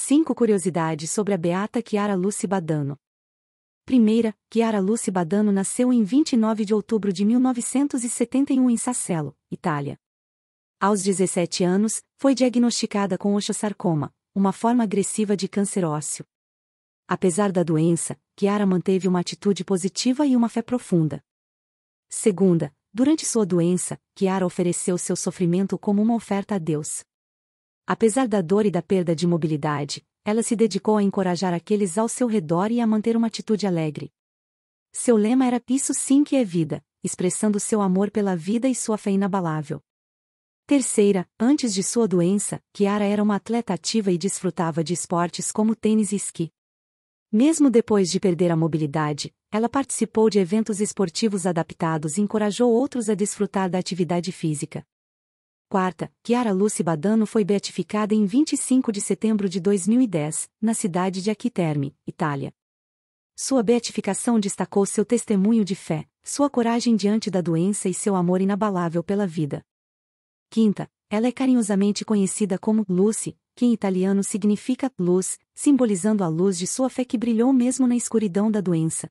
5 Curiosidades sobre a Beata Chiara Lucy Badano. Primeira, Chiara Lucy Badano nasceu em 29 de outubro de 1971 em Sassello, Itália. Aos 17 anos, foi diagnosticada com osteosarcoma, uma forma agressiva de câncer ósseo. Apesar da doença, Chiara manteve uma atitude positiva e uma fé profunda. Segunda, durante sua doença, Chiara ofereceu seu sofrimento como uma oferta a Deus. Apesar da dor e da perda de mobilidade, ela se dedicou a encorajar aqueles ao seu redor e a manter uma atitude alegre. Seu lema era Pisso sim que é vida, expressando seu amor pela vida e sua fé inabalável. Terceira, antes de sua doença, Kiara era uma atleta ativa e desfrutava de esportes como tênis e esqui. Mesmo depois de perder a mobilidade, ela participou de eventos esportivos adaptados e encorajou outros a desfrutar da atividade física. Quarta, Chiara Lucy Badano foi beatificada em 25 de setembro de 2010, na cidade de Aquiterme, Itália. Sua beatificação destacou seu testemunho de fé, sua coragem diante da doença e seu amor inabalável pela vida. Quinta, ela é carinhosamente conhecida como Lucy, que em italiano significa luz, simbolizando a luz de sua fé que brilhou mesmo na escuridão da doença,